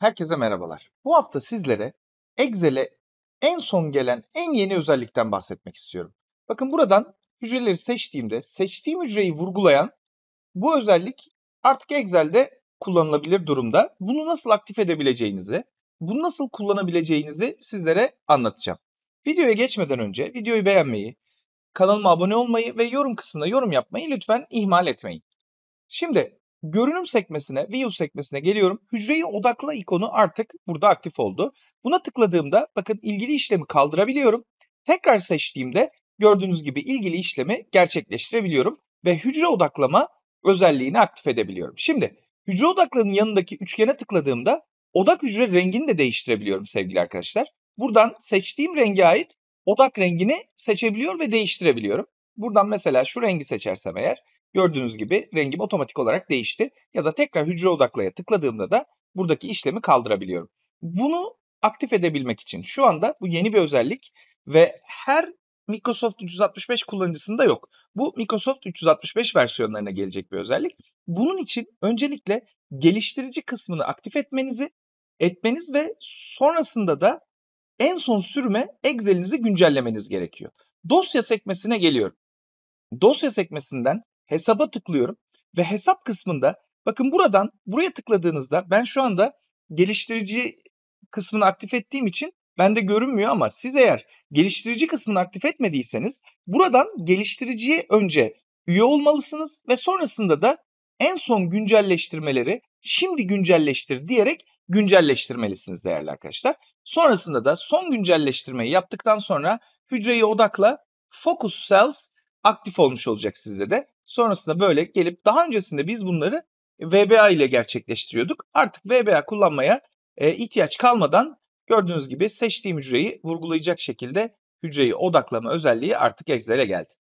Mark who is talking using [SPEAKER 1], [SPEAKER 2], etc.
[SPEAKER 1] Herkese merhabalar. Bu hafta sizlere Excel'e en son gelen en yeni özellikten bahsetmek istiyorum. Bakın buradan hücreleri seçtiğimde seçtiğim hücreyi vurgulayan bu özellik artık Excel'de kullanılabilir durumda. Bunu nasıl aktif edebileceğinizi, bunu nasıl kullanabileceğinizi sizlere anlatacağım. Videoya geçmeden önce videoyu beğenmeyi, kanalıma abone olmayı ve yorum kısmına yorum yapmayı lütfen ihmal etmeyin. Şimdi Görünüm sekmesine, View sekmesine geliyorum. Hücreyi odakla ikonu artık burada aktif oldu. Buna tıkladığımda bakın ilgili işlemi kaldırabiliyorum. Tekrar seçtiğimde gördüğünüz gibi ilgili işlemi gerçekleştirebiliyorum ve hücre odaklama özelliğini aktif edebiliyorum. Şimdi hücre odaklarının yanındaki üçgene tıkladığımda odak hücre rengini de değiştirebiliyorum sevgili arkadaşlar. Buradan seçtiğim renge ait odak rengini seçebiliyor ve değiştirebiliyorum. Buradan mesela şu rengi seçersem eğer Gördüğünüz gibi rengim otomatik olarak değişti. Ya da tekrar hücre odaklaya tıkladığımda da buradaki işlemi kaldırabiliyorum. Bunu aktif edebilmek için şu anda bu yeni bir özellik ve her Microsoft 365 kullanıcısında yok. Bu Microsoft 365 versiyonlarına gelecek bir özellik. Bunun için öncelikle geliştirici kısmını aktif etmenizi etmeniz ve sonrasında da en son sürüme Excel'inizi güncellemeniz gerekiyor. Dosya sekmesine geliyorum. Dosya sekmesinden hesaba tıklıyorum ve hesap kısmında bakın buradan buraya tıkladığınızda ben şu anda geliştirici kısmını aktif ettiğim için bende görünmüyor ama siz eğer geliştirici kısmını aktif etmediyseniz buradan geliştiriciye önce üye olmalısınız ve sonrasında da en son güncelleştirmeleri şimdi güncelleştir diyerek güncelleştirmelisiniz değerli arkadaşlar. Sonrasında da son güncelleştirmeyi yaptıktan sonra hücreyi odakla Focus Cells aktif olmuş olacak sizde de. Sonrasında böyle gelip daha öncesinde biz bunları e, VBA ile gerçekleştiriyorduk. Artık VBA kullanmaya e, ihtiyaç kalmadan gördüğünüz gibi seçtiğim hücreyi vurgulayacak şekilde hücreyi odaklama özelliği artık Excel'e geldi.